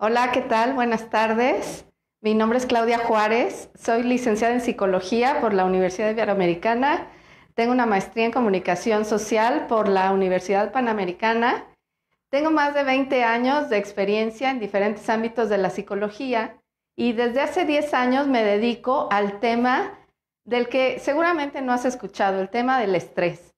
Hola, ¿qué tal? Buenas tardes. Mi nombre es Claudia Juárez, soy licenciada en Psicología por la Universidad Iberoamericana, tengo una maestría en Comunicación Social por la Universidad Panamericana, tengo más de 20 años de experiencia en diferentes ámbitos de la psicología y desde hace 10 años me dedico al tema del que seguramente no has escuchado, el tema del estrés.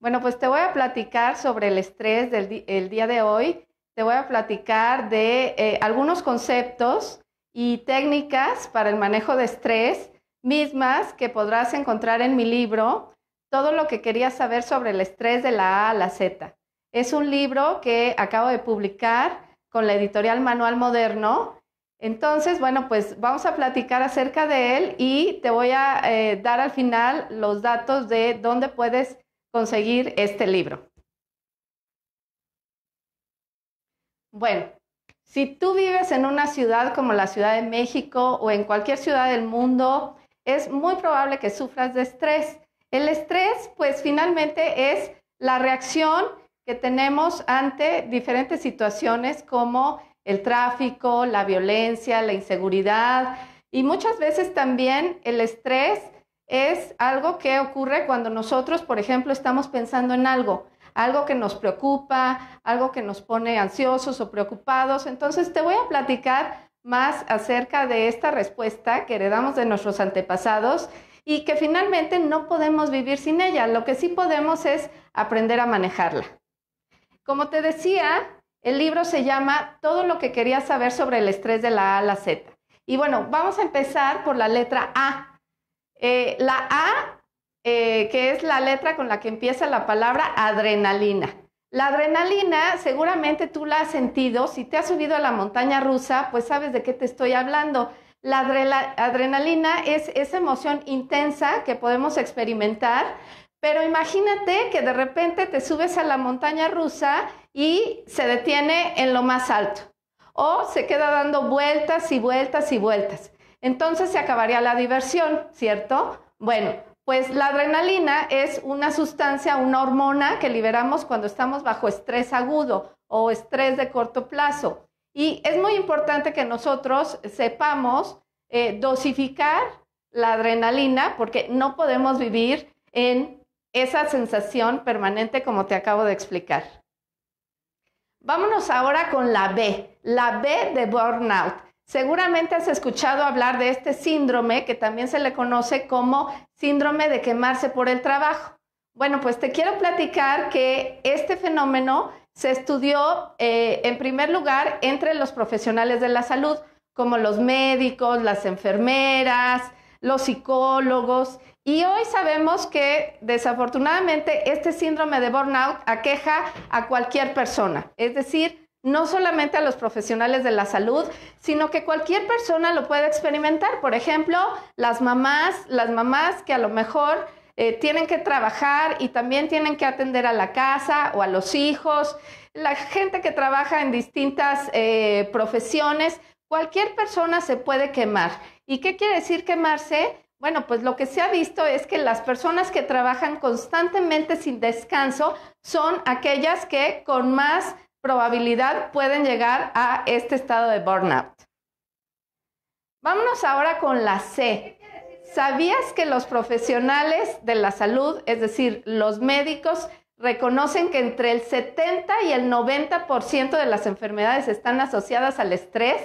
Bueno, pues te voy a platicar sobre el estrés del día de hoy te voy a platicar de eh, algunos conceptos y técnicas para el manejo de estrés, mismas que podrás encontrar en mi libro, Todo lo que querías saber sobre el estrés de la A a la Z. Es un libro que acabo de publicar con la editorial Manual Moderno. Entonces, bueno, pues vamos a platicar acerca de él y te voy a eh, dar al final los datos de dónde puedes conseguir este libro. Bueno, si tú vives en una ciudad como la Ciudad de México o en cualquier ciudad del mundo, es muy probable que sufras de estrés. El estrés, pues finalmente es la reacción que tenemos ante diferentes situaciones como el tráfico, la violencia, la inseguridad y muchas veces también el estrés es algo que ocurre cuando nosotros, por ejemplo, estamos pensando en algo algo que nos preocupa, algo que nos pone ansiosos o preocupados. Entonces te voy a platicar más acerca de esta respuesta que heredamos de nuestros antepasados y que finalmente no podemos vivir sin ella. Lo que sí podemos es aprender a manejarla. Como te decía, el libro se llama Todo lo que quería saber sobre el estrés de la A a la Z. Y bueno, vamos a empezar por la letra A. Eh, la A eh, que es la letra con la que empieza la palabra adrenalina. La adrenalina seguramente tú la has sentido, si te has subido a la montaña rusa, pues sabes de qué te estoy hablando. La adrenalina es esa emoción intensa que podemos experimentar, pero imagínate que de repente te subes a la montaña rusa y se detiene en lo más alto o se queda dando vueltas y vueltas y vueltas. Entonces se acabaría la diversión, ¿cierto? Bueno, pues la adrenalina es una sustancia, una hormona que liberamos cuando estamos bajo estrés agudo o estrés de corto plazo. Y es muy importante que nosotros sepamos eh, dosificar la adrenalina porque no podemos vivir en esa sensación permanente como te acabo de explicar. Vámonos ahora con la B, la B de burnout. Seguramente has escuchado hablar de este síndrome que también se le conoce como síndrome de quemarse por el trabajo. Bueno, pues te quiero platicar que este fenómeno se estudió eh, en primer lugar entre los profesionales de la salud, como los médicos, las enfermeras, los psicólogos. Y hoy sabemos que desafortunadamente este síndrome de burnout aqueja a cualquier persona, es decir, no solamente a los profesionales de la salud, sino que cualquier persona lo puede experimentar. Por ejemplo, las mamás, las mamás que a lo mejor eh, tienen que trabajar y también tienen que atender a la casa o a los hijos, la gente que trabaja en distintas eh, profesiones, cualquier persona se puede quemar. ¿Y qué quiere decir quemarse? Bueno, pues lo que se ha visto es que las personas que trabajan constantemente sin descanso son aquellas que con más probabilidad pueden llegar a este estado de burnout. Vámonos ahora con la C. ¿Sabías que los profesionales de la salud, es decir, los médicos, reconocen que entre el 70 y el 90% de las enfermedades están asociadas al estrés?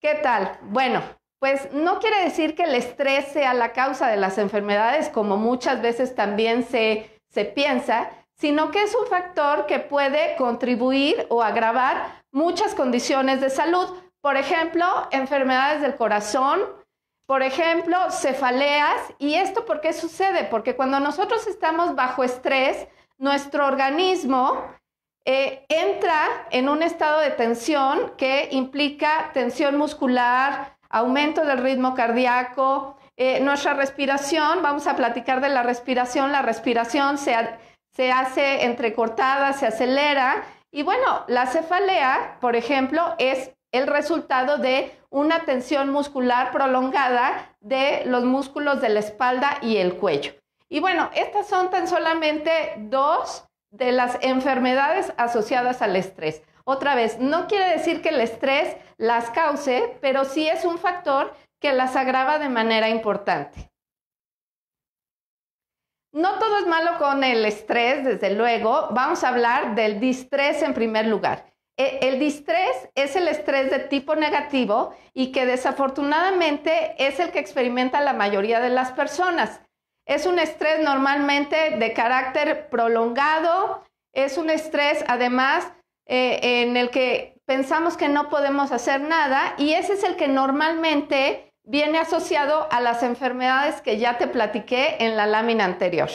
¿Qué tal? Bueno, pues no quiere decir que el estrés sea la causa de las enfermedades, como muchas veces también se, se piensa, sino que es un factor que puede contribuir o agravar muchas condiciones de salud, por ejemplo, enfermedades del corazón, por ejemplo, cefaleas. ¿Y esto por qué sucede? Porque cuando nosotros estamos bajo estrés, nuestro organismo eh, entra en un estado de tensión que implica tensión muscular, aumento del ritmo cardíaco, eh, nuestra respiración, vamos a platicar de la respiración, la respiración se, se hace entrecortada, se acelera. Y bueno, la cefalea, por ejemplo, es el resultado de una tensión muscular prolongada de los músculos de la espalda y el cuello. Y bueno, estas son tan solamente dos de las enfermedades asociadas al estrés. Otra vez, no quiere decir que el estrés las cause, pero sí es un factor que las agrava de manera importante. No todo es malo con el estrés, desde luego. Vamos a hablar del distrés en primer lugar. E, el distrés es el estrés de tipo negativo y que desafortunadamente es el que experimenta la mayoría de las personas. Es un estrés normalmente de carácter prolongado, es un estrés además eh, en el que pensamos que no podemos hacer nada y ese es el que normalmente viene asociado a las enfermedades que ya te platiqué en la lámina anterior.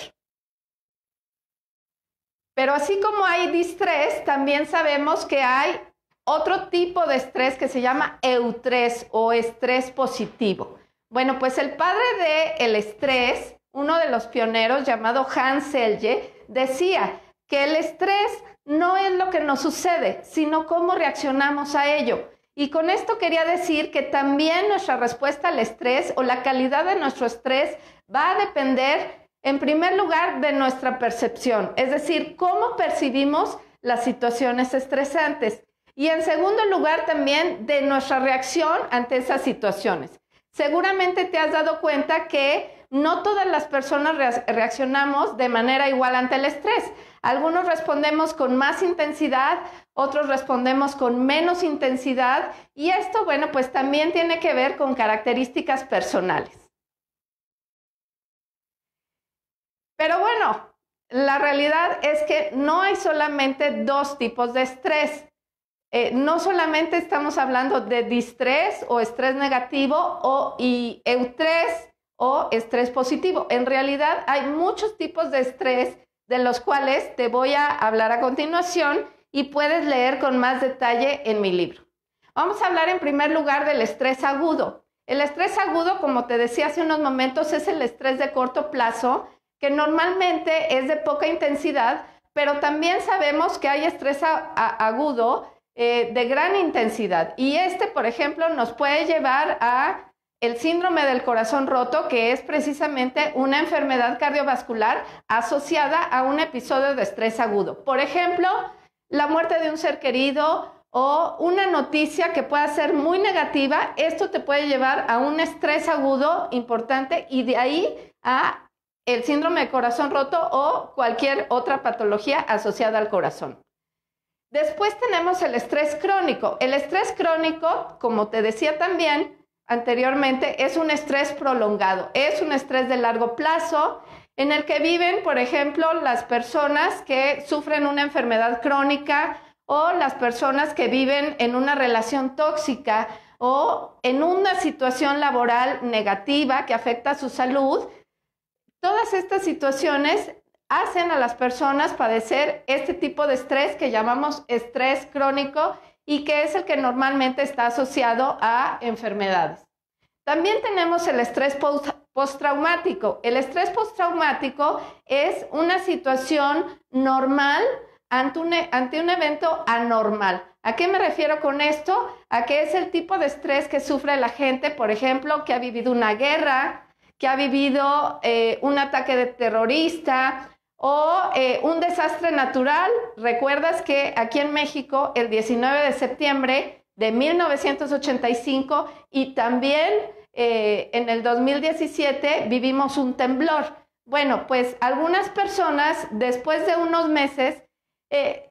Pero así como hay distrés, también sabemos que hay otro tipo de estrés que se llama eutrés o estrés positivo. Bueno, pues el padre del el estrés, uno de los pioneros llamado Hans Selye, decía que el estrés no es lo que nos sucede, sino cómo reaccionamos a ello. Y con esto quería decir que también nuestra respuesta al estrés o la calidad de nuestro estrés va a depender, en primer lugar, de nuestra percepción, es decir, cómo percibimos las situaciones estresantes. Y en segundo lugar, también de nuestra reacción ante esas situaciones. Seguramente te has dado cuenta que no todas las personas reaccionamos de manera igual ante el estrés. Algunos respondemos con más intensidad, otros respondemos con menos intensidad y esto, bueno, pues también tiene que ver con características personales. Pero bueno, la realidad es que no hay solamente dos tipos de estrés. Eh, no solamente estamos hablando de distrés o estrés negativo o eutrés o estrés positivo. En realidad hay muchos tipos de estrés de los cuales te voy a hablar a continuación y puedes leer con más detalle en mi libro. Vamos a hablar en primer lugar del estrés agudo. El estrés agudo, como te decía hace unos momentos, es el estrés de corto plazo, que normalmente es de poca intensidad, pero también sabemos que hay estrés agudo eh, de gran intensidad. Y este, por ejemplo, nos puede llevar a el síndrome del corazón roto, que es precisamente una enfermedad cardiovascular asociada a un episodio de estrés agudo. Por ejemplo, la muerte de un ser querido o una noticia que pueda ser muy negativa, esto te puede llevar a un estrés agudo importante y de ahí a el síndrome de corazón roto o cualquier otra patología asociada al corazón. Después tenemos el estrés crónico. El estrés crónico, como te decía también, anteriormente, es un estrés prolongado, es un estrés de largo plazo en el que viven, por ejemplo, las personas que sufren una enfermedad crónica o las personas que viven en una relación tóxica o en una situación laboral negativa que afecta a su salud. Todas estas situaciones hacen a las personas padecer este tipo de estrés que llamamos estrés crónico y que es el que normalmente está asociado a enfermedades. También tenemos el estrés postraumático. El estrés postraumático es una situación normal e, ante un, evento anormal. ¿A qué me refiero con esto? A que es el tipo de estrés que sufre la gente, por ejemplo, que ha vivido una guerra, que ha vivido eh, un ataque de terrorista, o eh, un desastre natural. Recuerdas que aquí en México, el 19 de septiembre de 1985 y también eh, en el 2017 vivimos un temblor. Bueno, pues algunas personas después de unos meses eh,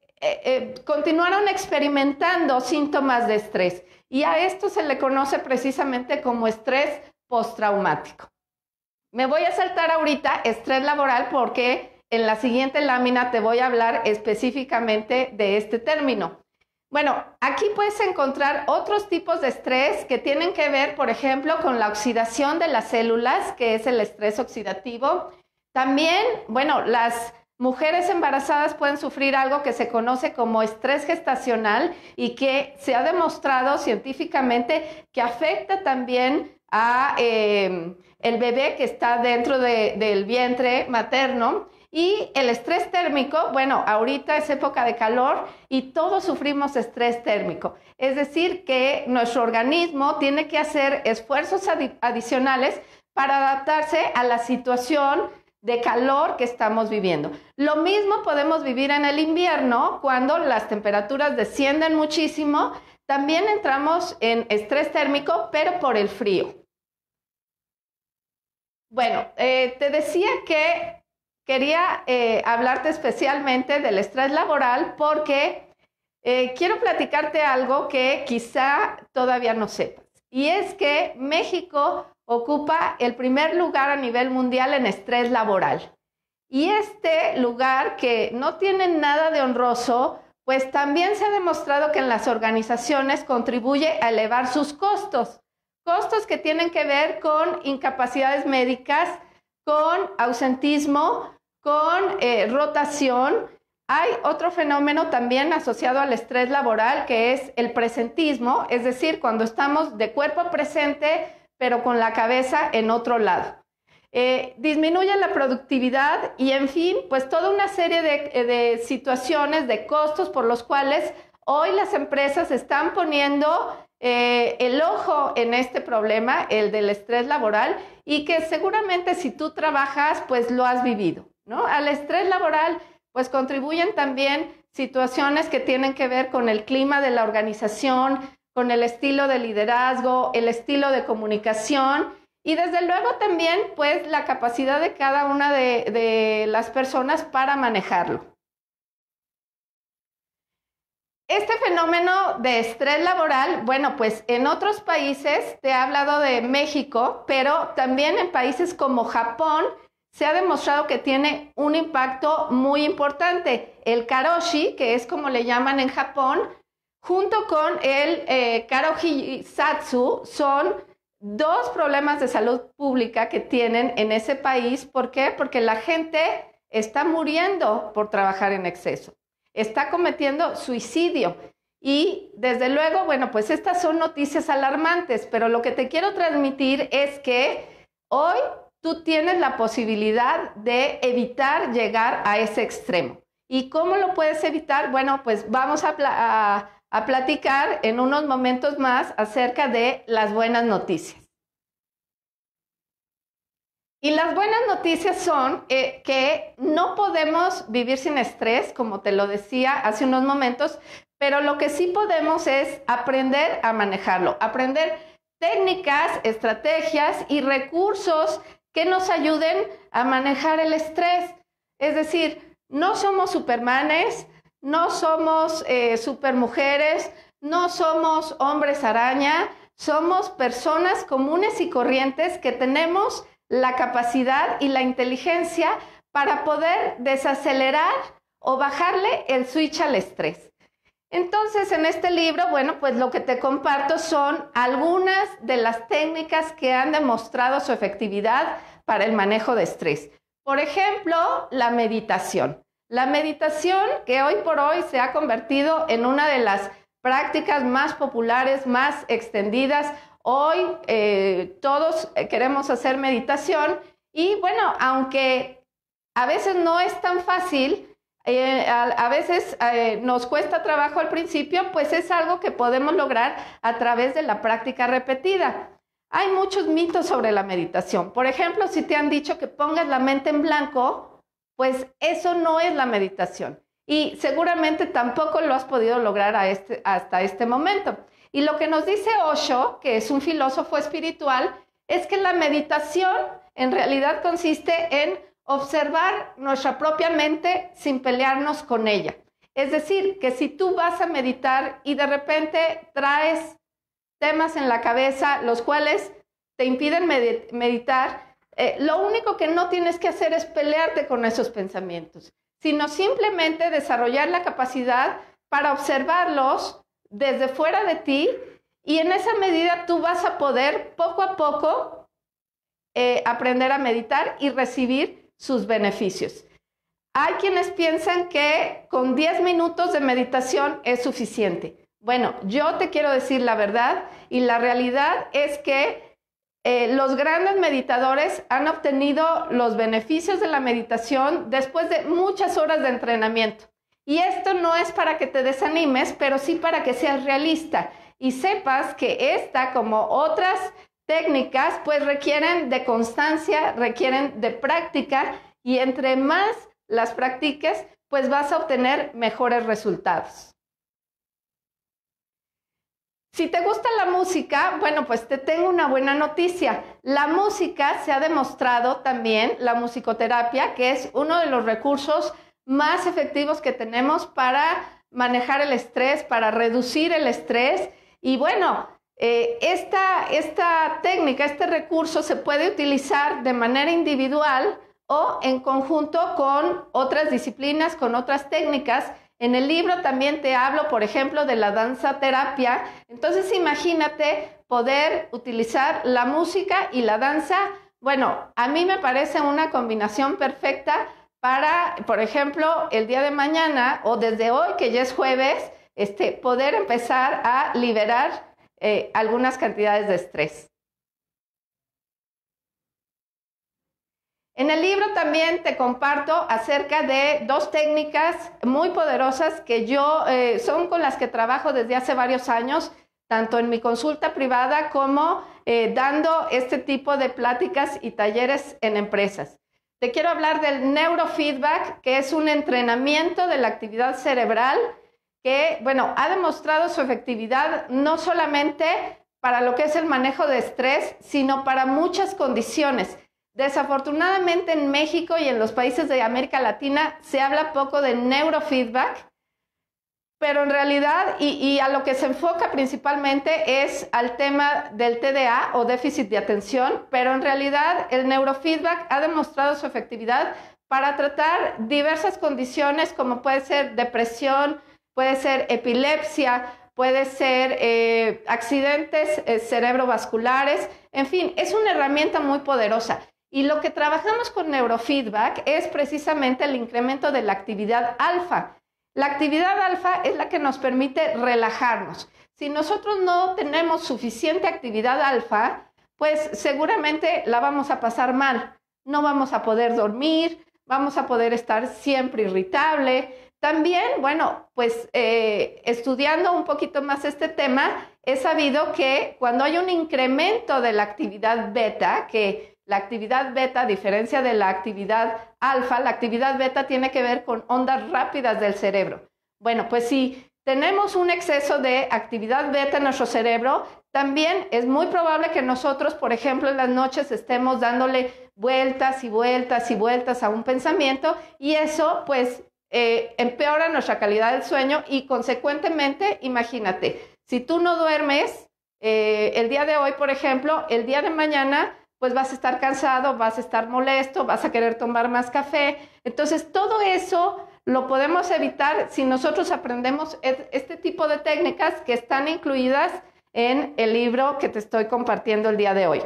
continuaron experimentando síntomas de estrés y a esto se le conoce precisamente como estrés postraumático. Me voy a saltar ahorita estrés laboral porque en la siguiente lámina te voy a hablar específicamente de este término. Bueno, aquí puedes encontrar otros tipos de estrés que tienen que ver, por ejemplo, con la oxidación de las células, que es el estrés oxidativo. También, bueno, las mujeres embarazadas pueden sufrir algo que se conoce como estrés gestacional y que se ha demostrado científicamente que afecta también a eh, el bebé que está dentro del vientre materno. Y el estrés térmico, bueno, ahorita es época de calor y todos sufrimos estrés térmico. Es decir, que nuestro organismo tiene que hacer esfuerzos adicionales para adaptarse a la situación de calor que estamos viviendo. Lo mismo podemos vivir en el invierno cuando las temperaturas descienden muchísimo. También entramos en estrés térmico, pero por el frío. Bueno, eh, te decía que Quería eh, hablarte especialmente del estrés laboral porque eh, quiero platicarte algo que quizá todavía no sepas. Y es que México ocupa el primer lugar a nivel mundial en estrés laboral. Y este lugar que no tiene nada de honroso, pues también se ha demostrado que en las organizaciones contribuye a elevar sus costos, costos que tienen que ver con incapacidades médicas, con ausentismo, con eh, rotación. Hay otro fenómeno también asociado al estrés laboral que es el presentismo, es decir, cuando estamos de cuerpo presente pero con la cabeza en otro lado. Eh, disminuye la productividad y, en fin, pues toda una serie eh, de situaciones, de costos por los cuales hoy las empresas están poniendo eh, el ojo en este problema, el del estrés laboral, y que seguramente si tú trabajas, pues lo has vivido, ¿no? Al estrés laboral, pues contribuyen también situaciones que tienen que ver con el clima de la organización, con el estilo de liderazgo, el estilo de comunicación y desde luego también pues la capacidad de cada una de las personas para manejarlo. Este fenómeno de estrés laboral, bueno, pues en otros países, te he hablado de México, pero también en países como Japón, se ha demostrado que tiene un impacto muy importante. El karoshi, que es como le llaman en Japón, junto con el eh, satsu son dos problemas de salud pública que tienen en ese país. ¿Por qué? Porque la gente está muriendo por trabajar en exceso está cometiendo suicidio. Y desde luego, bueno, pues estas son noticias alarmantes, pero lo que te quiero transmitir es que hoy tú tienes la posibilidad de evitar llegar a ese extremo. ¿Y cómo lo puedes evitar? Bueno, pues vamos a, platicar en unos momentos más acerca de las buenas noticias. Y las buenas noticias son eh, que no podemos vivir sin estrés, como te lo decía hace unos momentos, pero lo que sí podemos es aprender a manejarlo, aprender técnicas, estrategias y recursos que nos ayuden a manejar el estrés. Es decir, no somos supermanes, no somos eh, supermujeres, no somos hombres araña, somos personas comunes y corrientes que tenemos la capacidad y la inteligencia para poder desacelerar o bajarle el switch al estrés. Entonces, en este libro, bueno, pues lo que te comparto son algunas de las técnicas que han demostrado su efectividad para el manejo de estrés. Por ejemplo, la meditación. La meditación que hoy por hoy se ha convertido en una de las prácticas más populares, más extendidas Hoy eh, todos eh, queremos hacer meditación y bueno, aunque a veces no es tan fácil, eh, a, veces nos cuesta trabajo al principio, pues es algo que podemos lograr a través de la práctica repetida. Hay muchos mitos sobre la meditación. Por ejemplo, si te han dicho que pongas la mente en blanco, pues eso no es la meditación. Y seguramente tampoco lo has podido lograr este, hasta este momento. Y lo que nos dice Osho, que es un filósofo espiritual, es que la meditación en realidad consiste en observar nuestra propia mente sin pelearnos con ella. Es decir, que si tú vas a meditar y de repente traes temas en la cabeza los cuales te impiden meditar, eh, lo único que no tienes que hacer es pelearte con esos pensamientos, sino simplemente desarrollar la capacidad para observarlos desde fuera de ti y en esa medida tú vas a poder poco a poco eh, aprender a meditar y recibir sus beneficios. Hay quienes piensan que con 10 minutos de meditación es suficiente. Bueno, yo te quiero decir la verdad y la realidad es que eh, los grandes meditadores han obtenido los beneficios de la meditación después de muchas horas de entrenamiento. Y esto no es para que te desanimes, pero sí para que seas realista y sepas que esta, como otras técnicas, pues requieren de constancia, requieren de práctica y entre más las practiques, pues vas a obtener mejores resultados. Si te gusta la música, bueno, pues te tengo una buena noticia. La música se ha demostrado también, la musicoterapia, que es uno de los recursos más efectivos que tenemos para manejar el estrés, para reducir el estrés. Y bueno, eh, esta, esta técnica, este recurso se puede utilizar de manera individual o en conjunto con otras disciplinas, con otras técnicas. En el libro también te hablo, por ejemplo, de la danza terapia. Entonces imagínate poder utilizar la música y la danza. Bueno, a mí me parece una combinación perfecta para, por ejemplo, el día de mañana o desde hoy, que ya es jueves, este, poder empezar a liberar eh, algunas cantidades de estrés. En el libro también te comparto acerca de dos técnicas muy poderosas que yo eh, son con las que trabajo desde hace varios años, tanto en mi consulta privada como eh, dando este tipo de pláticas y talleres en empresas. Te quiero hablar del neurofeedback, que es un entrenamiento de la actividad cerebral que, bueno, ha demostrado su efectividad no solamente para lo que es el manejo de estrés, sino para muchas condiciones. Desafortunadamente en México y en los países de América Latina se habla poco de neurofeedback pero en realidad, y, a lo que se enfoca principalmente es al tema del TDA o déficit de atención, pero en realidad el neurofeedback ha demostrado su efectividad para tratar diversas condiciones como puede ser depresión, puede ser epilepsia, puede ser eh, accidentes eh, cerebrovasculares, en fin, es una herramienta muy poderosa. Y lo que trabajamos con neurofeedback es precisamente el incremento de la actividad alfa la actividad alfa es la que nos permite relajarnos. Si nosotros no tenemos suficiente actividad alfa, pues seguramente la vamos a pasar mal. No vamos a poder dormir, vamos a poder estar siempre irritable. También, bueno, pues eh, estudiando un poquito más este tema, he sabido que cuando hay un incremento de la actividad beta, que la actividad beta, a diferencia de la actividad alfa, la actividad beta tiene que ver con ondas rápidas del cerebro. Bueno, pues si tenemos un exceso de actividad beta en nuestro cerebro, también es muy probable que nosotros, por ejemplo, en las noches estemos dándole vueltas y vueltas y vueltas a un pensamiento y eso pues eh, empeora nuestra calidad del sueño y consecuentemente, imagínate, si tú no duermes eh, el día de hoy, por ejemplo, el día de mañana pues vas a estar cansado, vas a estar molesto, vas a querer tomar más café. Entonces, todo eso lo podemos evitar si nosotros aprendemos este tipo de técnicas que están incluidas en el libro que te estoy compartiendo el día de hoy.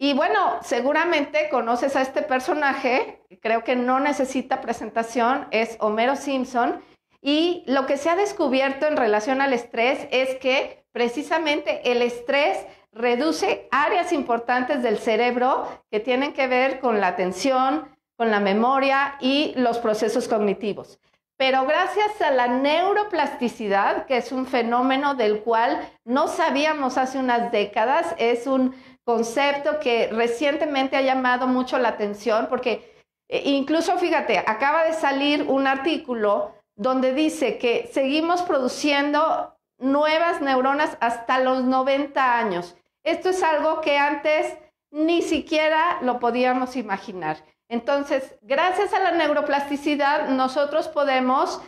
Y bueno, seguramente conoces a este personaje, creo que no necesita presentación, es Homero Simpson. Y lo que se ha descubierto en relación al estrés es que precisamente el estrés reduce áreas importantes del cerebro que tienen que ver con la atención, con la memoria y los procesos cognitivos. Pero gracias a la neuroplasticidad, que es un fenómeno del cual no sabíamos hace unas décadas, es un concepto que recientemente ha llamado mucho la atención, porque eh, incluso, fíjate, acaba de salir un artículo donde dice que seguimos produciendo nuevas neuronas hasta los 90 años. Esto es algo que antes ni siquiera lo podíamos imaginar. Entonces, gracias a la neuroplasticidad, nosotros podemos,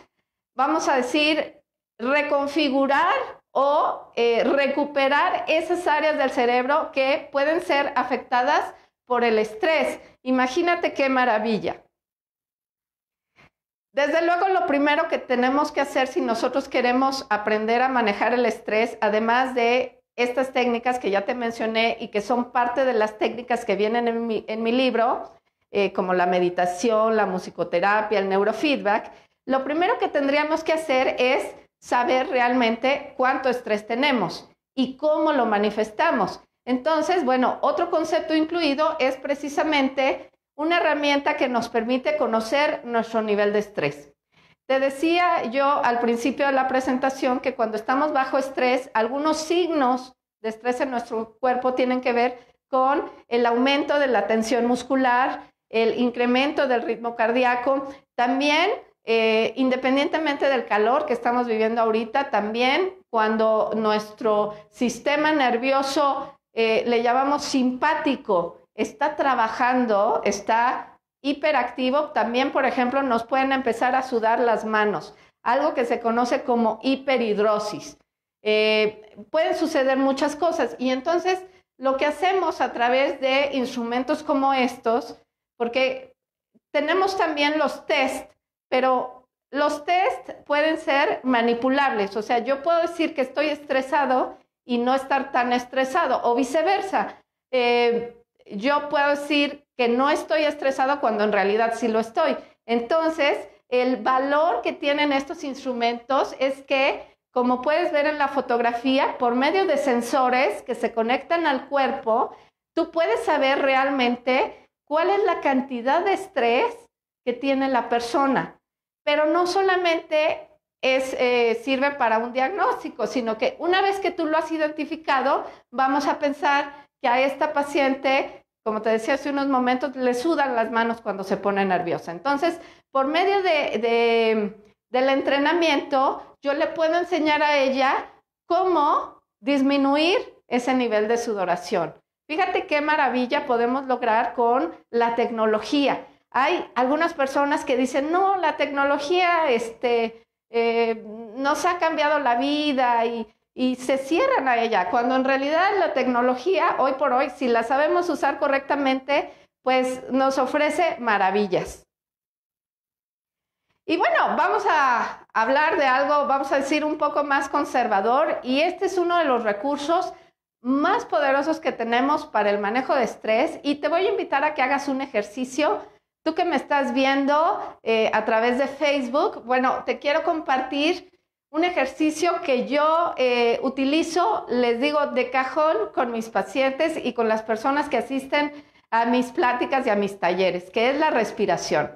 vamos a decir, reconfigurar o eh, recuperar esas áreas del cerebro que pueden ser afectadas por el estrés. Imagínate qué maravilla. Desde luego, lo primero que tenemos que hacer si nosotros queremos aprender a manejar el estrés, además de estas técnicas que ya te mencioné y que son parte de las técnicas que vienen en mi, libro, eh, como la meditación, la musicoterapia, el neurofeedback, lo primero que tendríamos que hacer es saber realmente cuánto estrés tenemos y cómo lo manifestamos. Entonces, bueno, otro concepto incluido es precisamente una herramienta que nos permite conocer nuestro nivel de estrés. Te decía yo al principio de la presentación que cuando estamos bajo estrés, algunos signos de estrés en nuestro cuerpo tienen que ver con el aumento de la tensión muscular, el incremento del ritmo cardíaco, también eh, independientemente del calor que estamos viviendo ahorita, también cuando nuestro sistema nervioso, eh, le llamamos simpático, está trabajando, está hiperactivo, también, por ejemplo, nos pueden empezar a sudar las manos, algo que se conoce como hiperhidrosis. Eh, pueden suceder muchas cosas y entonces lo que hacemos a través de instrumentos como estos, porque tenemos también los test, pero los test pueden ser manipulables, o sea, yo puedo decir que estoy estresado y no estar tan estresado o viceversa. Eh, yo puedo decir que no estoy estresado cuando en realidad sí lo estoy. Entonces, el valor que tienen estos instrumentos es que, como puedes ver en la fotografía, por medio de sensores que se conectan al cuerpo, tú puedes saber realmente cuál es la cantidad de estrés que tiene la persona. Pero no solamente es, eh, sirve para un diagnóstico, sino que una vez que tú lo has identificado, vamos a pensar que a esta paciente como te decía hace unos momentos, le sudan las manos cuando se pone nerviosa. Entonces, por medio del entrenamiento, yo le puedo enseñar a ella cómo disminuir ese nivel de sudoración. Fíjate qué maravilla podemos lograr con la tecnología. Hay algunas personas que dicen, no, la tecnología este, eh, nos ha cambiado la vida y y se cierran a ella, cuando en realidad la tecnología, hoy por hoy, si la sabemos usar correctamente, pues nos ofrece maravillas. Y bueno, vamos a hablar de algo, vamos a decir, un poco más conservador y este es uno de los recursos más poderosos que tenemos para el manejo de estrés y te voy a invitar a que hagas un ejercicio. Tú que me estás viendo eh, a través de Facebook, bueno, te quiero compartir un ejercicio que yo eh, utilizo, les digo, de cajón con mis pacientes y con las personas que asisten a mis pláticas y a mis talleres, que es la respiración.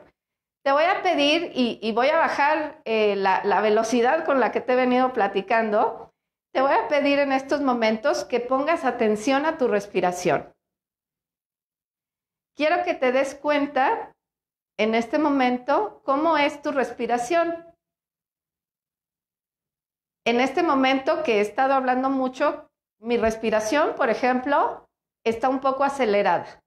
Te voy a pedir y, voy a bajar eh, la velocidad con la que te he venido platicando. Te voy a pedir en estos momentos que pongas atención a tu respiración. Quiero que te des cuenta en este momento cómo es tu respiración en este momento que he estado hablando mucho, mi respiración, por ejemplo, está un poco acelerada.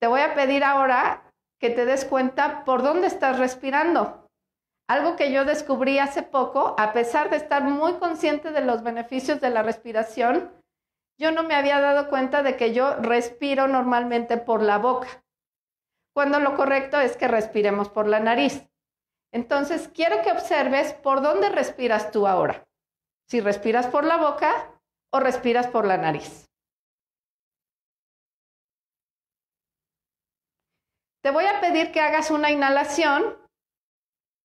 Te voy a pedir ahora que te des cuenta por dónde estás respirando. Algo que yo descubrí hace poco, a pesar de estar muy consciente de los beneficios de la respiración, yo no me había dado cuenta de que yo respiro normalmente por la boca, cuando lo correcto es que respiremos por la nariz. Entonces, quiero que observes por dónde respiras tú ahora. Si respiras por la boca o respiras por la nariz. Te voy a pedir que hagas una inhalación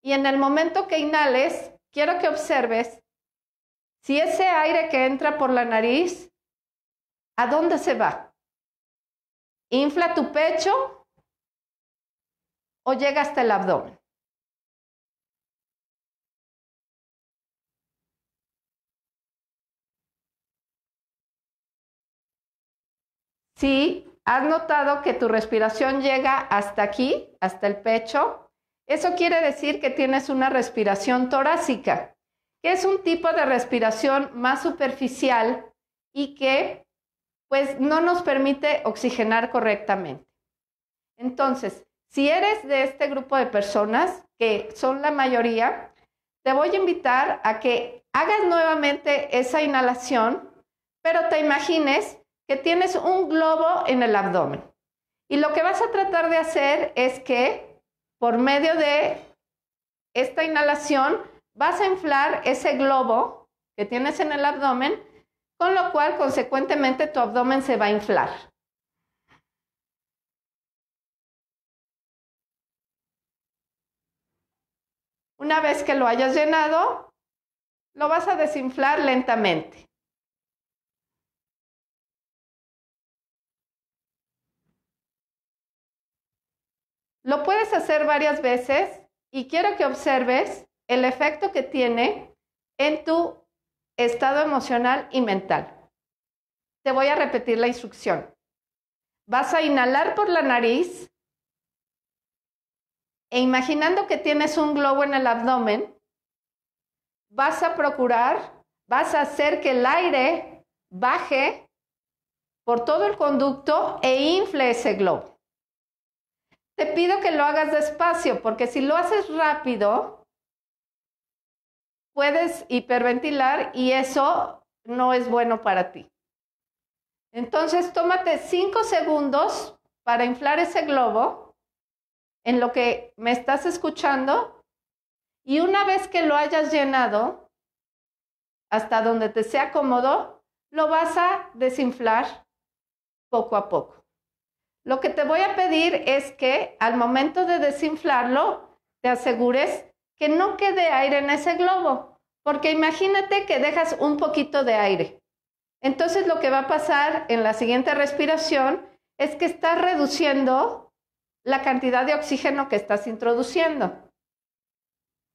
y en el momento que inhales, quiero que observes si ese aire que entra por la nariz, ¿a dónde se va? ¿Infla tu pecho o llega hasta el abdomen? Si has notado que tu respiración llega hasta aquí, hasta el pecho, eso quiere decir que tienes una respiración torácica, que es un tipo de respiración más superficial y que pues no nos permite oxigenar correctamente. Entonces, si eres de este grupo de personas, que son la mayoría, te voy a invitar a que hagas nuevamente esa inhalación, pero te imagines que tienes un globo en el abdomen. Y lo que vas a tratar de hacer es que por medio de esta inhalación vas a inflar ese globo que tienes en el abdomen, con lo cual consecuentemente tu abdomen se va a inflar. Una vez que lo hayas llenado, lo vas a desinflar lentamente. Lo puedes hacer varias veces y quiero que observes el efecto que tiene en tu estado emocional y mental. Te voy a repetir la instrucción. Vas a inhalar por la nariz e imaginando que tienes un globo en el abdomen, vas a procurar, vas a hacer que el aire baje por todo el conducto e infle ese globo te pido que lo hagas despacio, porque si lo haces rápido, puedes hiperventilar y eso no es bueno para ti. Entonces, tómate cinco segundos para inflar ese globo en lo que me estás escuchando y una vez que lo hayas llenado hasta donde te sea cómodo, lo vas a desinflar poco a poco. Lo que te voy a pedir es que al momento de desinflarlo, te asegures que no quede aire en ese globo, porque imagínate que dejas un poquito de aire. Entonces lo que va a pasar en la siguiente respiración es que estás reduciendo la cantidad de oxígeno que estás introduciendo.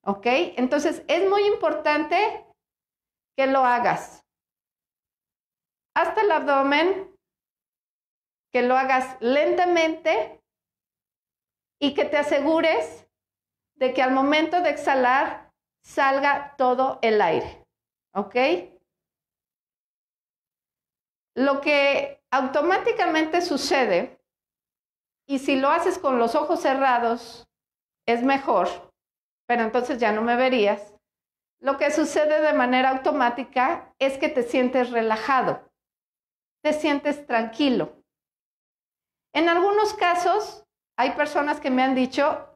¿Ok? Entonces es muy importante que lo hagas. Hasta el abdomen, que lo hagas lentamente y que te asegures de que al momento de exhalar salga todo el aire. ¿Ok? Lo que automáticamente sucede, y si lo haces con los ojos cerrados, es mejor, pero entonces ya no me verías. Lo que sucede de manera automática es que te sientes relajado, te sientes tranquilo, en algunos casos hay personas que me han dicho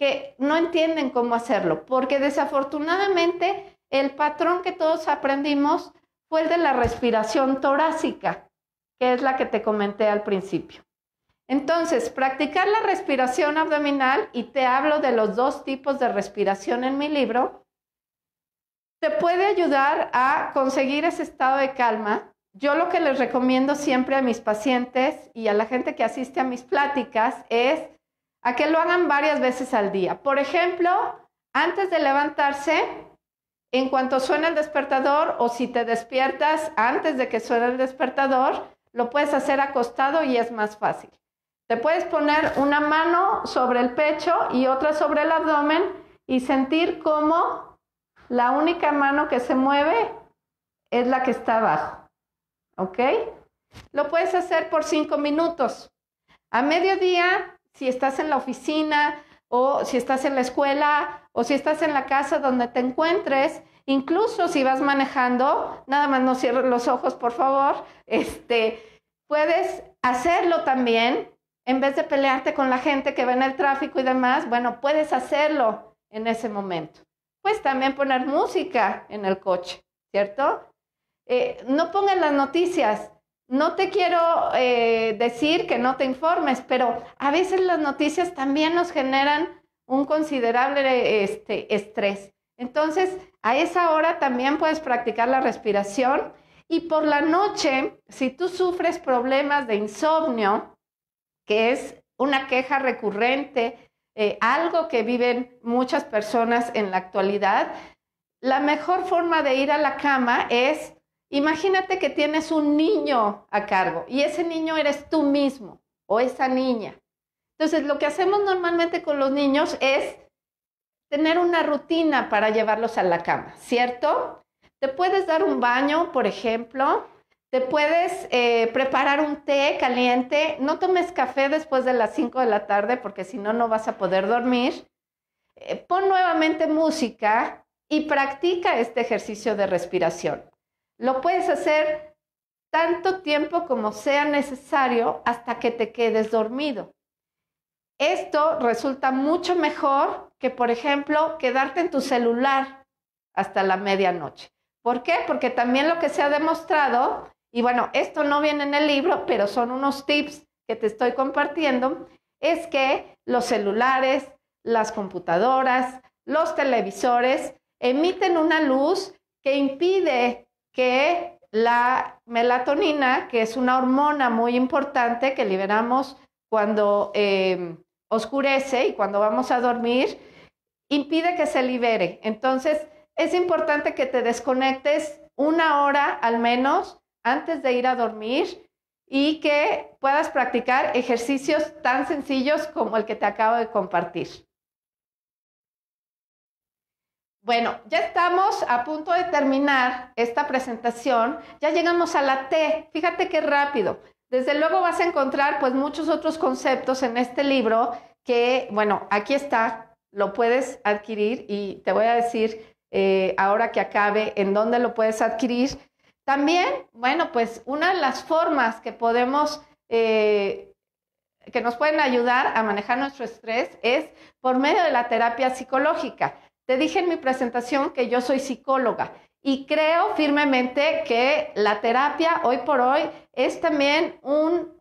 que no entienden cómo hacerlo, porque desafortunadamente el patrón que todos aprendimos fue el de la respiración torácica, que es la que te comenté al principio. Entonces, practicar la respiración abdominal, y te hablo de los dos tipos de respiración en mi libro, te puede ayudar a conseguir ese estado de calma yo lo que les recomiendo siempre a mis pacientes y a la gente que asiste a mis pláticas es a que lo hagan varias veces al día. Por ejemplo, antes de levantarse, en cuanto suene el despertador o si te despiertas antes de que suene el despertador, lo puedes hacer acostado y es más fácil. Te puedes poner una mano sobre el pecho y otra sobre el abdomen y sentir cómo la única mano que se mueve es la que está abajo. ¿Ok? Lo puedes hacer por cinco minutos. A mediodía, si estás en la oficina o si estás en la escuela o si estás en la casa donde te encuentres, incluso si vas manejando, nada más no cierres los ojos, por favor, este, puedes hacerlo también. En vez de pelearte con la gente que va en el tráfico y demás, bueno, puedes hacerlo en ese momento. Pues también poner música en el coche, ¿cierto? Eh, no pongan las noticias. No te quiero eh, decir que no te informes, pero a veces las noticias también nos generan un considerable este, estrés. Entonces, a esa hora también puedes practicar la respiración y por la noche, si tú sufres problemas de insomnio, que es una queja recurrente, eh, algo que viven muchas personas en la actualidad, la mejor forma de ir a la cama es Imagínate que tienes un niño a cargo y ese niño eres tú mismo o esa niña. Entonces, lo que hacemos normalmente con los niños es tener una rutina para llevarlos a la cama, ¿cierto? Te puedes dar un baño, por ejemplo, te puedes eh, preparar un té caliente, no tomes café después de las 5 de la tarde porque si no, no vas a poder dormir. Eh, pon nuevamente música y practica este ejercicio de respiración. Lo puedes hacer tanto tiempo como sea necesario hasta que te quedes dormido. Esto resulta mucho mejor que, por ejemplo, quedarte en tu celular hasta la medianoche. ¿Por qué? Porque también lo que se ha demostrado, y bueno, esto no viene en el libro, pero son unos tips que te estoy compartiendo, es que los celulares, las computadoras, los televisores emiten una luz que impide que la melatonina, que es una hormona muy importante que liberamos cuando em, oscurece y cuando vamos a dormir, impide que se libere. Entonces, es importante que te desconectes una hora al menos antes de ir a dormir y que puedas practicar ejercicios tan sencillos como el que te acabo de compartir. Bueno, ya estamos a punto de terminar esta presentación. Ya llegamos a la T. Fíjate qué rápido. Desde luego vas a encontrar pues muchos otros conceptos en este libro que, bueno, aquí está, lo puedes adquirir y te voy a decir eh, ahora que acabe en dónde lo puedes adquirir. También, bueno, pues una de las formas que podemos, eh, que nos pueden ayudar a manejar nuestro estrés es por medio de la terapia psicológica. Te dije en mi presentación que yo soy psicóloga y creo firmemente que la terapia hoy por hoy es también un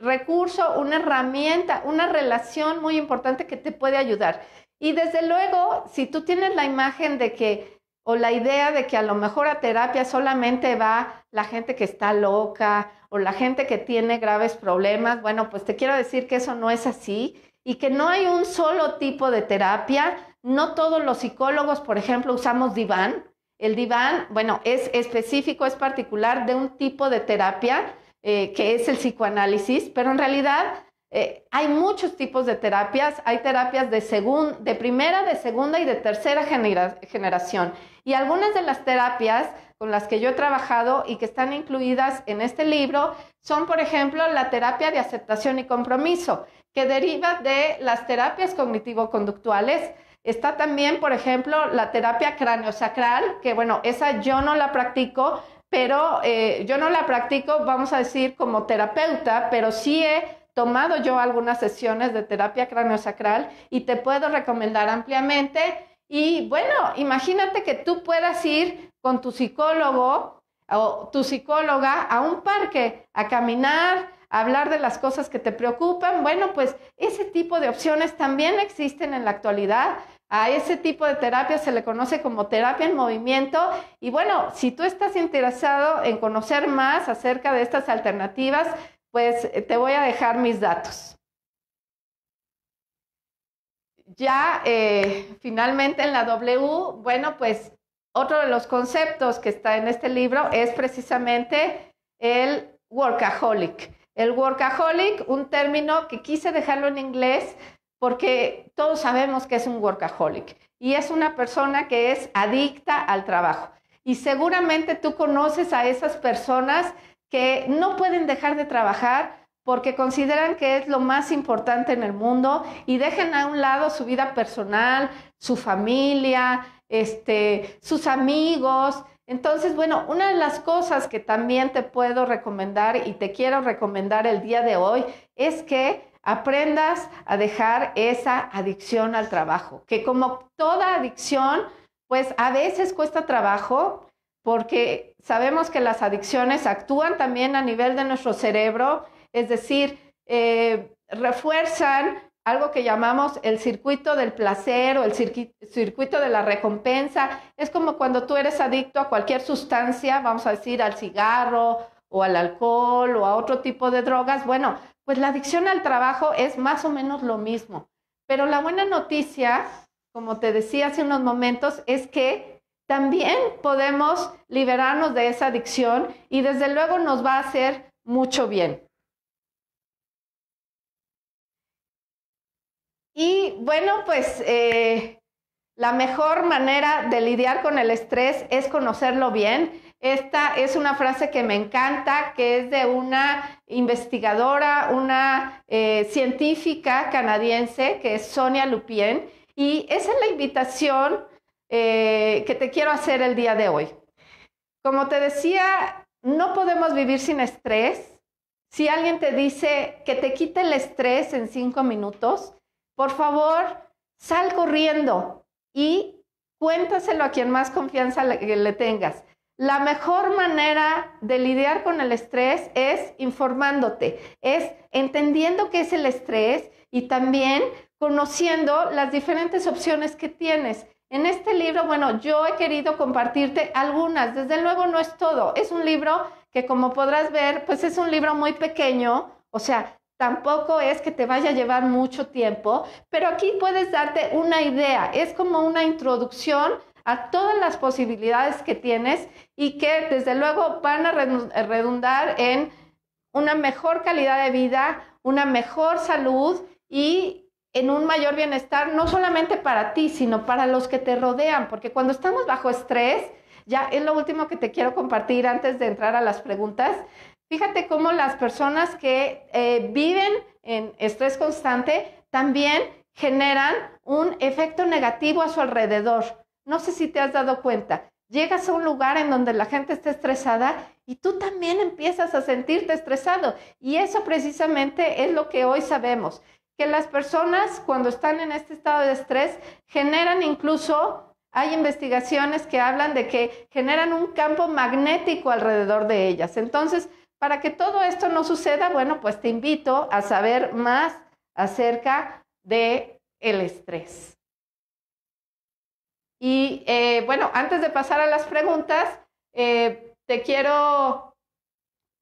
recurso, una herramienta, una relación muy importante que te puede ayudar. Y desde luego, si tú tienes la imagen de que o la idea de que a lo mejor a terapia solamente va la gente que está loca o la gente que tiene graves problemas, bueno, pues te quiero decir que eso no es así y que no hay un solo tipo de terapia, no todos los psicólogos, por ejemplo, usamos diván. El diván, bueno, es específico, es particular de un tipo de terapia eh, que es el psicoanálisis, pero en realidad eh, hay muchos tipos de terapias. Hay terapias de, primera, de segunda y de tercera generación. Y algunas de las terapias con las que yo he trabajado y que están incluidas en este libro son, por ejemplo, la terapia de aceptación y compromiso, que deriva de las terapias cognitivo-conductuales, Está también, por ejemplo, la terapia cráneo-sacral, que bueno, esa yo no la practico, pero eh, yo no la practico, vamos a decir, como terapeuta, pero sí he tomado yo algunas sesiones de terapia cráneo-sacral y te puedo recomendar ampliamente. Y bueno, imagínate que tú puedas ir con tu psicólogo o tu psicóloga a un parque a caminar, a hablar de las cosas que te preocupan. Bueno, pues ese tipo de opciones también existen en la actualidad. A ese tipo de terapia se le conoce como terapia en movimiento. Y bueno, si tú estás interesado en conocer más acerca de estas alternativas, pues eh, te voy a dejar mis datos. Ya eh, finalmente en la W, bueno, pues otro de los conceptos que está en este libro es precisamente el workaholic. El workaholic, un término que quise dejarlo en inglés porque todos sabemos que es un workaholic y es una persona que es adicta al trabajo. Y seguramente tú conoces a esas personas que no pueden dejar de trabajar porque consideran que es lo más importante en el mundo y dejan a un lado su vida personal, su familia, este, sus amigos. Entonces, bueno, una de las cosas que también te puedo recomendar y te quiero recomendar el día de hoy es que aprendas a dejar esa adicción al trabajo, que como toda adicción, pues a veces cuesta trabajo porque sabemos que las adicciones actúan también a nivel de nuestro cerebro, es decir, eh, refuerzan algo que llamamos el circuito del placer o el circuito de la recompensa. Es como cuando tú eres adicto a cualquier sustancia, vamos a decir al cigarro o al alcohol o a otro tipo de drogas. Bueno, pues la adicción al trabajo es más o menos lo mismo, pero la buena noticia, como te decía hace unos momentos, es que también podemos liberarnos de esa adicción y desde luego nos va a hacer mucho bien. Y bueno, pues eh, la mejor manera de lidiar con el estrés es conocerlo bien. Esta es una frase que me encanta, que es de una investigadora, una eh, científica canadiense, que es Sonia Lupien, y esa es la invitación eh, que te quiero hacer el día de hoy. Como te decía, no podemos vivir sin estrés. Si alguien te dice que te quite el estrés en cinco minutos, por favor, sal corriendo y cuéntaselo a quien más confianza le tengas. La mejor manera de lidiar con el estrés es informándote, es entendiendo qué es el estrés y también conociendo las diferentes opciones que tienes. En este libro, bueno, yo he querido compartirte algunas, desde luego no es todo, es un libro que como podrás ver, pues es un libro muy pequeño, o sea, tampoco es que te vaya a llevar mucho tiempo, pero aquí puedes darte una idea, es como una introducción a todas las posibilidades que tienes y que desde luego van a eh, redundar en una mejor calidad de vida, una mejor salud y en un mayor bienestar, no solamente para ti, sino para los que te rodean, porque cuando estamos bajo estrés, ya es lo último que te quiero compartir antes de entrar a las preguntas, fíjate cómo las personas que eh, viven en estrés constante también generan un efecto negativo a su alrededor. No sé si te has dado cuenta. Llegas a un lugar en donde la gente está estresada y tú también empiezas a sentirte estresado. Y eso precisamente es lo que hoy sabemos, que las personas cuando están en este estado de estrés generan incluso, hay investigaciones que hablan de que generan un campo magnético alrededor de ellas. Entonces, para que todo esto no suceda, bueno, pues te invito a saber más acerca de el estrés. Y eh, bueno, antes de pasar a las preguntas, eh, te quiero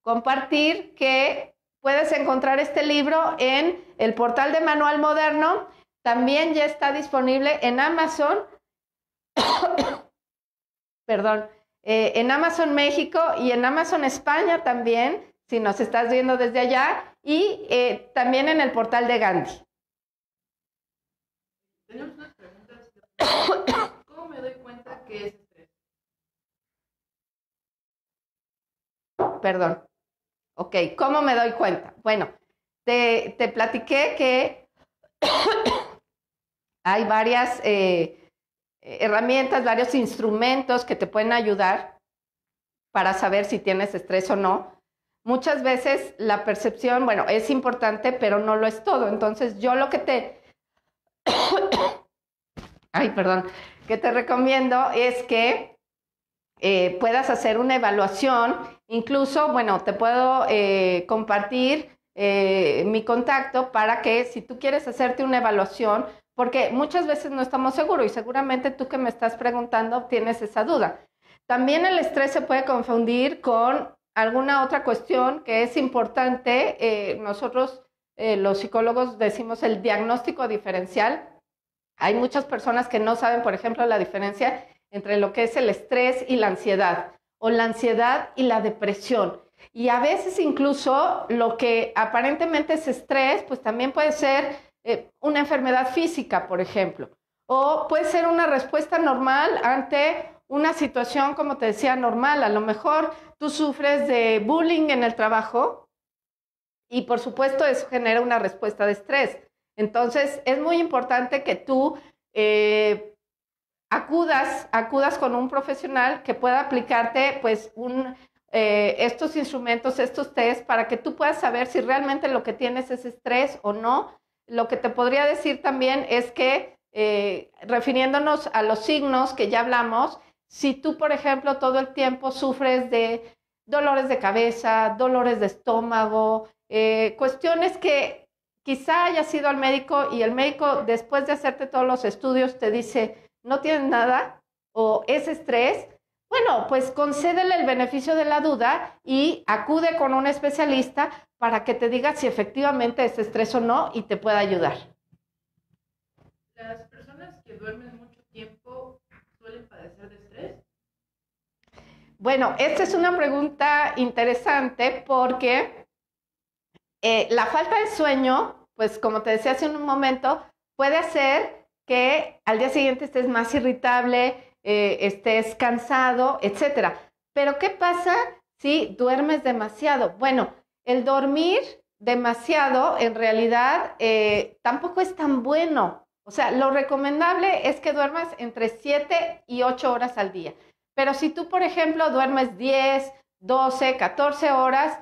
compartir que puedes encontrar este libro en el portal de Manual Moderno. También ya está disponible en Amazon. Perdón. Eh, en Amazon México y en Amazon España también, si nos estás viendo desde allá, y también en el portal de Gandhi. ¿qué es estrés? Perdón. Ok, ¿cómo me doy cuenta? Bueno, te, platiqué que hay varias eh, herramientas, varios instrumentos que te pueden ayudar para saber si tienes estrés o no. Muchas veces la percepción, bueno, es importante, pero no lo es todo. Entonces, yo lo que te ay, perdón, que te recomiendo es que eh, puedas hacer una evaluación. Incluso, bueno, te puedo eh, compartir eh, mi contacto para que si tú quieres hacerte una evaluación, porque muchas veces no estamos seguros y seguramente tú que me estás preguntando tienes esa duda. También el estrés se puede confundir con alguna otra cuestión que es importante. nosotros, los psicólogos, decimos el diagnóstico diferencial, hay muchas personas que no saben, por ejemplo, la diferencia entre lo que es el estrés y la ansiedad, o la ansiedad y la depresión. Y a veces incluso lo que aparentemente es estrés, pues también puede ser eh, una enfermedad física, por ejemplo, o puede ser una respuesta normal ante una situación, como te decía, normal. A lo mejor tú sufres de bullying en el trabajo y por supuesto eso genera una respuesta de estrés. Entonces, es muy importante que tú eh, acudas, acudas con un profesional que pueda aplicarte pues eh, estos instrumentos, estos test, para que tú puedas saber si realmente lo que tienes es estrés o no. Lo que te podría decir también es que, eh, refiriéndonos a los signos que ya hablamos, si tú, por ejemplo, todo el tiempo sufres de dolores de cabeza, dolores de estómago, cuestiones que Quizá hayas ido al médico y el médico, después de hacerte todos los estudios, te dice, no tienes nada o es estrés. Bueno, pues concédele el beneficio de la duda y acude con un especialista para que te diga si efectivamente es estrés o no y te pueda ayudar. ¿Las personas que duermen mucho tiempo suelen padecer de estrés? Bueno, esta es una pregunta interesante porque eh, la falta de sueño, pues como te decía hace un momento, puede hacer que al día siguiente estés más irritable, eh, estés cansado, etc. Pero ¿qué pasa si duermes demasiado? Bueno, el dormir demasiado en realidad eh, tampoco es tan bueno. O sea, lo recomendable es que duermas entre 7 y 8 horas al día. Pero si tú, por ejemplo, duermes 10, 12, 14 horas,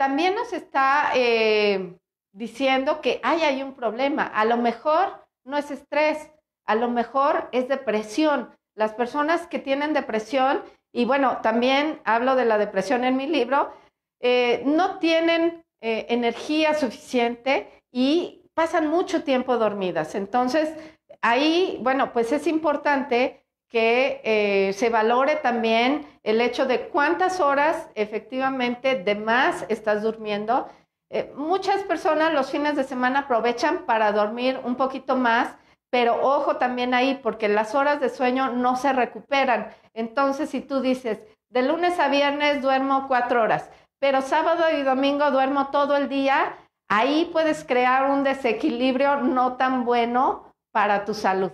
también nos está eh, diciendo que Ay, hay un problema. A lo mejor no es estrés, a lo mejor es depresión. Las personas que tienen depresión, y bueno, también hablo de la depresión en mi libro, eh, no tienen eh, energía suficiente y pasan mucho tiempo dormidas. Entonces, ahí, bueno, pues es importante que eh, se valore también el hecho de cuántas horas efectivamente de más estás durmiendo. Eh, muchas personas los fines de semana aprovechan para dormir un poquito más, pero ojo también ahí, porque las horas de sueño no se recuperan. Entonces, si tú dices, de lunes a viernes duermo cuatro horas, pero sábado y domingo duermo todo el día, ahí puedes crear un desequilibrio no tan bueno para tu salud.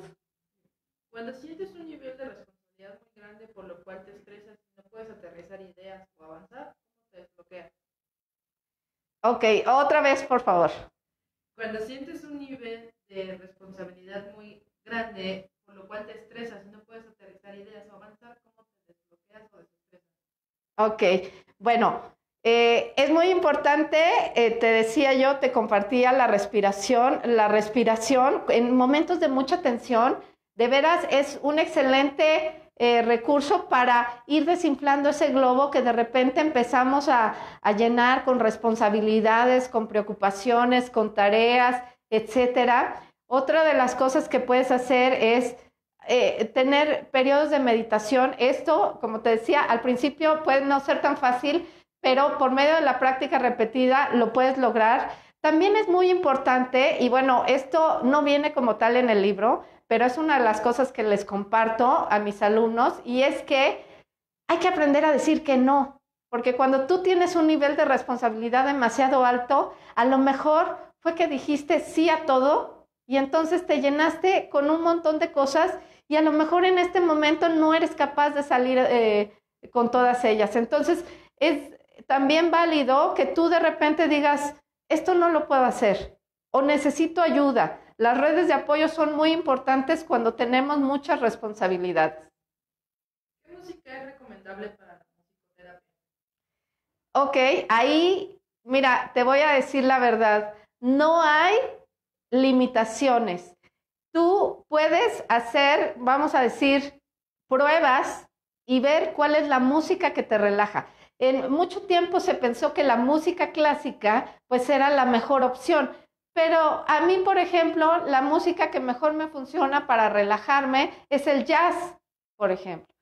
Cuando sientes por lo cual te estresas y no puedes aterrizar ideas o avanzar, ¿cómo te desbloqueas? Ok, otra vez, por favor. Cuando sientes un nivel de responsabilidad muy grande, por lo cual te estresas y no puedes aterrizar ideas o avanzar, ¿cómo te desbloqueas o desestresas? Ok, bueno, eh, es muy importante, eh, te decía yo, te compartía la respiración. La respiración en momentos de mucha tensión, de veras es un excelente eh, recurso para ir desinflando ese globo que de repente empezamos a, a llenar con responsabilidades, con preocupaciones, con tareas, etcétera. Otra de las cosas que puedes hacer es eh, tener periodos de meditación. Esto, como te decía, al principio puede no ser tan fácil, pero por medio de la práctica repetida lo puedes lograr. También es muy importante, y bueno, esto no viene como tal en el libro, pero es una de las cosas que les comparto a mis alumnos, y es que hay que aprender a decir que no, porque cuando tú tienes un nivel de responsabilidad demasiado alto, a lo mejor fue que dijiste sí a todo y entonces te llenaste con un montón de cosas y a lo mejor en este momento no eres capaz de salir eh, con todas ellas. Entonces es también válido que tú de repente digas, esto no lo puedo hacer o necesito ayuda. Las redes de apoyo son muy importantes cuando tenemos muchas responsabilidades. ¿Qué música es recomendable para la Ok, ahí, mira, te voy a decir la verdad, no hay limitaciones. Tú puedes hacer, vamos a decir, pruebas y ver cuál es la música que te relaja. En mucho tiempo se pensó que la música clásica pues era la mejor opción, pero a mí, por ejemplo, la música que mejor me funciona para relajarme es el jazz, por ejemplo.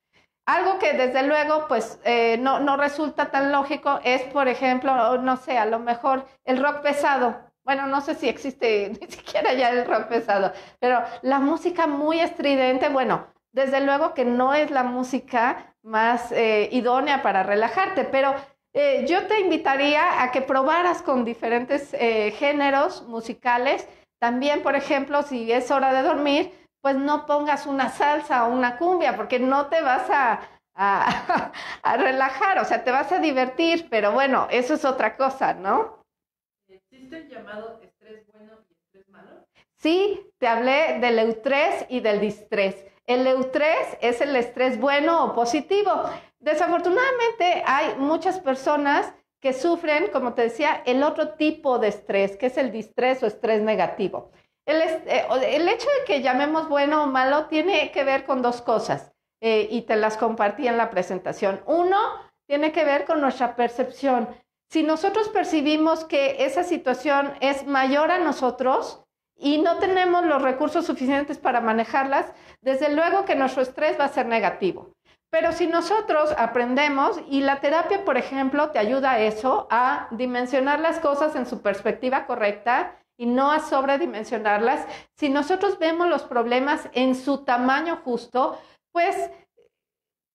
Algo que desde luego pues eh, no, no resulta tan lógico es, por ejemplo, no sé, a lo mejor el rock pesado. Bueno, no sé si existe ni siquiera ya el rock pesado, pero la música muy estridente, bueno, desde luego que no es la música más eh, idónea para relajarte, pero eh, yo te invitaría a que probaras con diferentes eh, géneros musicales. También, por ejemplo, si es hora de dormir, pues no pongas una salsa o una cumbia, porque no te vas a, a, a relajar, o sea, te vas a divertir, pero bueno, eso es otra cosa, ¿no? ¿Existe el llamado estrés bueno y estrés malo? Sí, te hablé del eutrés y del distrés. El estrés es el estrés bueno o positivo. Desafortunadamente hay muchas personas que sufren, como te decía, el otro tipo de estrés, que es el distrés o estrés negativo. El, eh, hecho de que llamemos bueno o malo tiene que ver con dos cosas eh, y te las compartí en la presentación. Uno, tiene que ver con nuestra percepción. Si nosotros percibimos que esa situación es mayor a nosotros y no tenemos los recursos suficientes para manejarlas, desde luego que nuestro estrés va a ser negativo. Pero si nosotros aprendemos, y la terapia, por ejemplo, te ayuda a eso, a dimensionar las cosas en su perspectiva correcta y no a sobredimensionarlas, si nosotros vemos los problemas en su tamaño justo, pues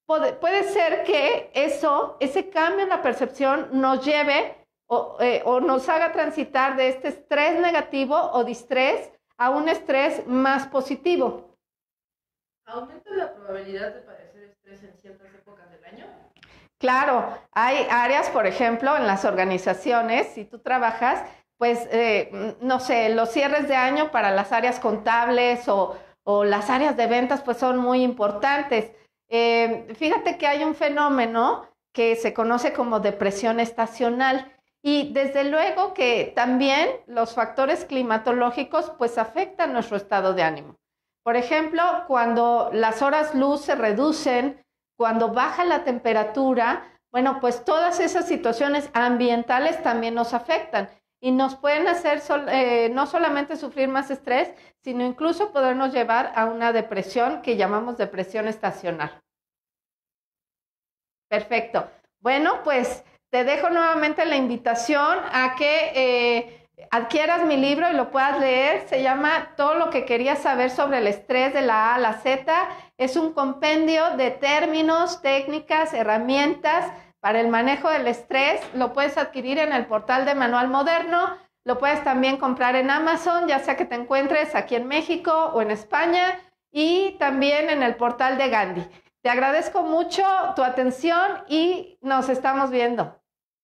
puede, ser que eso, ese cambio en la percepción nos lleve o, eh, o nos haga transitar de este estrés negativo o distrés a un estrés más positivo. ¿Aumenta la probabilidad de padecer estrés en ciertas épocas del año? Claro, hay áreas, por ejemplo, en las organizaciones, si tú trabajas, pues, eh, no sé, los cierres de año para las áreas contables o, las áreas de ventas, pues son muy importantes. Em, fíjate que hay un fenómeno que se conoce como depresión estacional y desde luego que también los factores climatológicos pues afectan nuestro estado de ánimo. Por ejemplo, cuando las horas luz se reducen, cuando baja la temperatura, bueno, pues todas esas situaciones ambientales también nos afectan y nos pueden hacer eh, no solamente sufrir más estrés, sino incluso podernos llevar a una depresión que llamamos depresión estacional. Perfecto. Bueno, pues te dejo nuevamente la invitación a que eh, adquieras mi libro y lo puedas leer. Se llama Todo lo que querías saber sobre el estrés de la A a la Z. Es un compendio de términos, técnicas, herramientas para el manejo del estrés. Lo puedes adquirir en el portal de Manual Moderno. Lo puedes también comprar en Amazon, ya sea que te encuentres aquí en México o en España y también en el portal de Gandhi. Te agradezco mucho tu atención y nos estamos viendo.